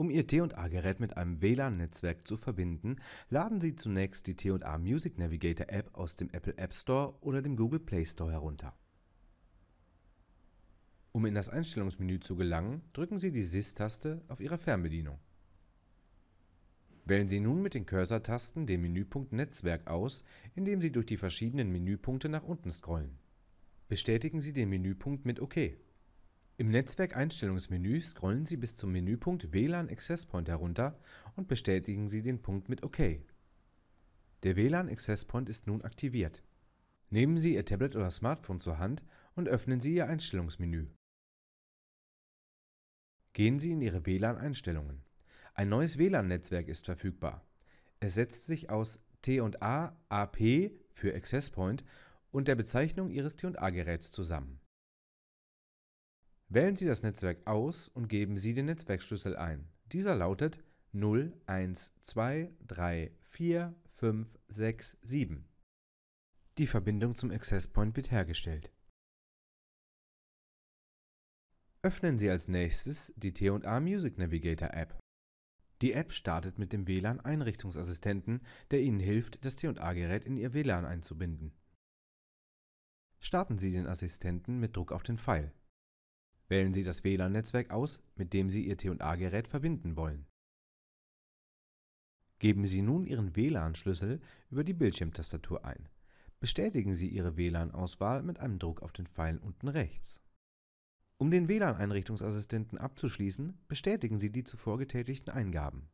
Um Ihr T&A-Gerät mit einem WLAN-Netzwerk zu verbinden, laden Sie zunächst die T&A Music Navigator App aus dem Apple App Store oder dem Google Play Store herunter. Um in das Einstellungsmenü zu gelangen, drücken Sie die SIS-Taste auf Ihrer Fernbedienung. Wählen Sie nun mit den Cursor-Tasten den Menüpunkt Netzwerk aus, indem Sie durch die verschiedenen Menüpunkte nach unten scrollen. Bestätigen Sie den Menüpunkt mit OK. Im Netzwerkeinstellungsmenü scrollen Sie bis zum Menüpunkt WLAN Access Point herunter und bestätigen Sie den Punkt mit OK. Der WLAN Access Point ist nun aktiviert. Nehmen Sie Ihr Tablet oder Smartphone zur Hand und öffnen Sie Ihr Einstellungsmenü. Gehen Sie in Ihre WLAN-Einstellungen. Ein neues WLAN-Netzwerk ist verfügbar. Es setzt sich aus T&A AP für Access Point und der Bezeichnung Ihres T&A-Geräts zusammen. Wählen Sie das Netzwerk aus und geben Sie den Netzwerkschlüssel ein. Dieser lautet 01234567. Die Verbindung zum Access Point wird hergestellt. Öffnen Sie als nächstes die TA Music Navigator App. Die App startet mit dem WLAN-Einrichtungsassistenten, der Ihnen hilft, das TA-Gerät in Ihr WLAN einzubinden. Starten Sie den Assistenten mit Druck auf den Pfeil. Wählen Sie das WLAN-Netzwerk aus, mit dem Sie Ihr T&A-Gerät verbinden wollen. Geben Sie nun Ihren WLAN-Schlüssel über die Bildschirmtastatur ein. Bestätigen Sie Ihre WLAN-Auswahl mit einem Druck auf den Pfeil unten rechts. Um den WLAN-Einrichtungsassistenten abzuschließen, bestätigen Sie die zuvor getätigten Eingaben.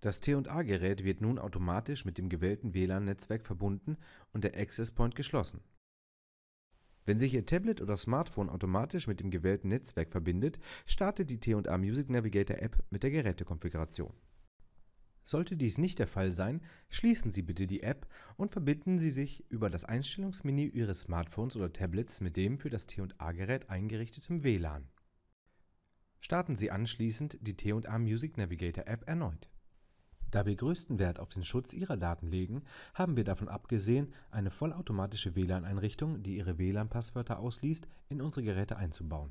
Das T&A-Gerät wird nun automatisch mit dem gewählten WLAN-Netzwerk verbunden und der Access Point geschlossen wenn sich Ihr Tablet oder Smartphone automatisch mit dem gewählten Netzwerk verbindet, startet die T&A Music Navigator App mit der Gerätekonfiguration. Sollte dies nicht der Fall sein, schließen Sie bitte die App und verbinden Sie sich über das Einstellungsmenü Ihres Smartphones oder Tablets mit dem für das T&A-Gerät eingerichteten WLAN. Starten Sie anschließend die T&A Music Navigator App erneut. Da wir größten Wert auf den Schutz Ihrer Daten legen, haben wir davon abgesehen, eine vollautomatische WLAN-Einrichtung, die Ihre WLAN-Passwörter ausliest, in unsere Geräte einzubauen